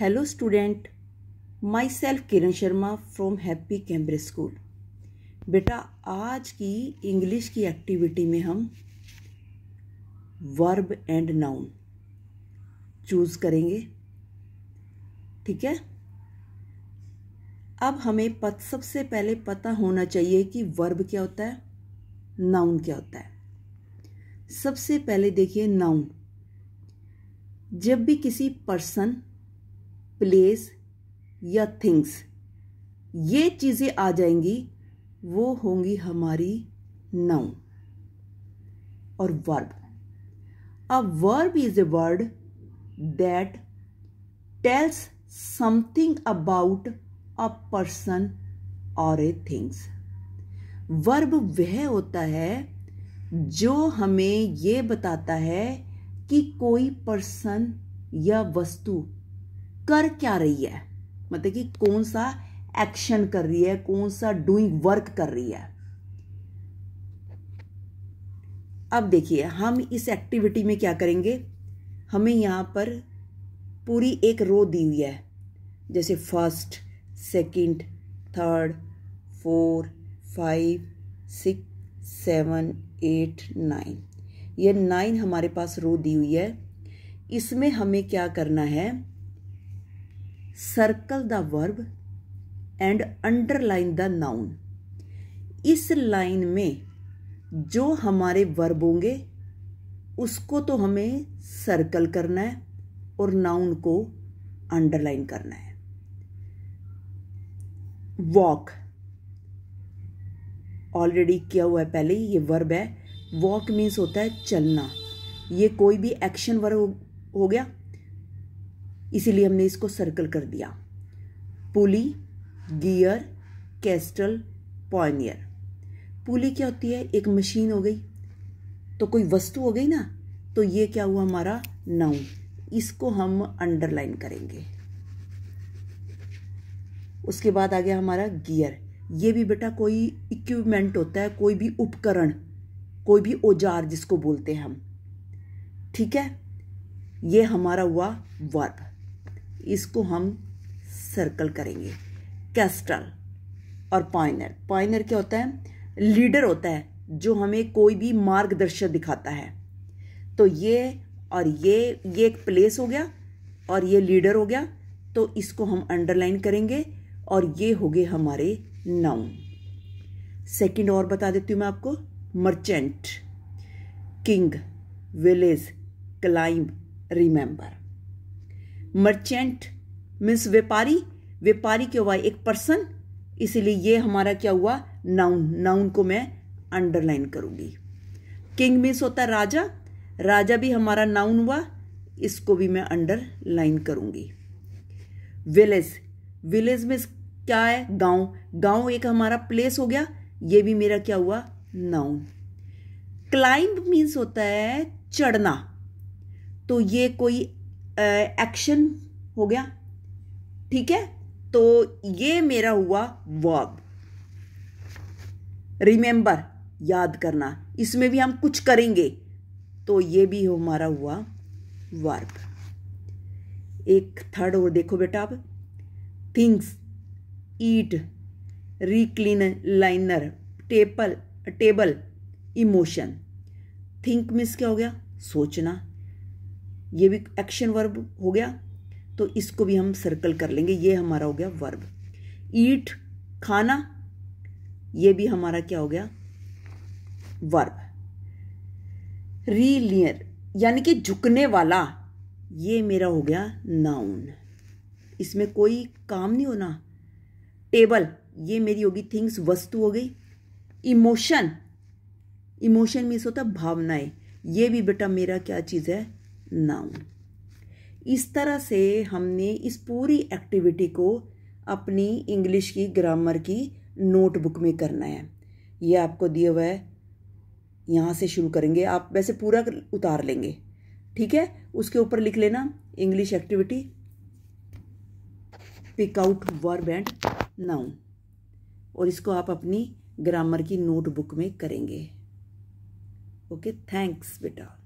hello student my self Kiran Sharma from happy Cambridge school बेटा आज की इंग्लिश की एक्टिविटी में हम वर्ब एंड नाउन चूज करेंगे ठीक है अब हमें पत सबसे पहले पता होना चाहिए कि वर्ब क्या होता है नाउन क्या होता है सबसे पहले देखिए नाउन जब भी किसी पर्सन प्लेस या थिंग्स ये चीज़ें आ जाएंगी वो होंगी हमारी नाउन और verb a verb is a word that tells something about a person और ए थिंग्स वर्ब वह होता है जो हमें ये बताता है कि कोई पर्सन या वस्तु कर क्या रही है मतलब कि कौन सा एक्शन कर रही है कौन सा डूइंग वर्क कर रही है अब देखिए हम इस एक्टिविटी में क्या करेंगे हमें यहाँ पर पूरी एक रो दी हुई है जैसे first second, third four five six seven eight nine ये नाइन हमारे पास रो दी हुई है इसमें हमें क्या करना है circle the verb and underline the noun इस लाइन में जो हमारे वर्ब होंगे उसको तो हमें सर्कल करना है और नाउन को अंडरलाइन करना है वॉक ऑलरेडी किया हुआ है पहले ही ये वर्ब है वॉक मीन्स होता है चलना ये कोई भी एक्शन वर्ब हो गया इसीलिए हमने इसको सर्कल कर दिया pulley gear castle pioneer pulley क्या होती है एक मशीन हो गई तो कोई वस्तु हो गई ना तो ये क्या हुआ हमारा नाउन इसको हम अंडरलाइन करेंगे उसके बाद आ गया हमारा गियर ये भी बेटा कोई इक्विपमेंट होता है कोई भी उपकरण कोई भी औजार जिसको बोलते हैं हम ठीक है ये हमारा हुआ वर्ब इसको हम सर्कल करेंगे कैस्टल और पॉइनर पॉइनर क्या होता है लीडर होता है जो हमें कोई भी मार्गदर्शक दिखाता है तो ये और ये ये एक प्लेस हो गया और ये लीडर हो गया तो इसको हम अंडरलाइन करेंगे और ये हो गए हमारे नाउन सेकंड और बता देती हूँ मैं आपको merchant king village climb remember merchant means व्यापारी व्यापारी क्या हुआ एक पर्सन इसीलिए ये हमारा क्या हुआ नाउन नाउन को मैं अंडरलाइन करूंगी किंग मीन्स होता है राजा राजा भी हमारा नाउन हुआ इसको भी मैं अंडरलाइन करूंगी विलेज विलेज में क्या है गांव गांव एक हमारा प्लेस हो गया ये भी मेरा क्या हुआ नाउन क्लाइंब मीन्स होता है चढ़ना तो ये कोई एक्शन हो गया ठीक है तो ये मेरा हुआ वर्ब रिमेंबर याद करना इसमें भी हम कुछ करेंगे तो ये भी हमारा हुआ वर्ब एक थर्ड और देखो बेटा अब things eat recline liner table table emotion think miss क्या हो गया सोचना ये भी एक्शन वर्ब हो गया तो इसको भी हम सर्कल कर लेंगे ये हमारा हो गया वर्ब ईट खाना ये भी हमारा क्या हो गया वर्ब रीलियर यानी कि झुकने वाला ये मेरा हो गया नाउन इसमें कोई काम नहीं होना टेबल ये मेरी होगी थिंग्स वस्तु हो गई इमोशन इमोशन मीन्स होता भावनाएं ये भी बेटा मेरा क्या चीज़ है नाउन इस तरह से हमने इस पूरी एक्टिविटी को अपनी इंग्लिश की ग्रामर की नोटबुक में करना है ये आपको दिया हुआ है यहाँ से शुरू करेंगे आप वैसे पूरा उतार लेंगे ठीक है उसके ऊपर लिख लेना English activity pick out verb and noun और इसको आप अपनी ग्रामर की नोटबुक में करेंगे ओके थैंक्स बेटा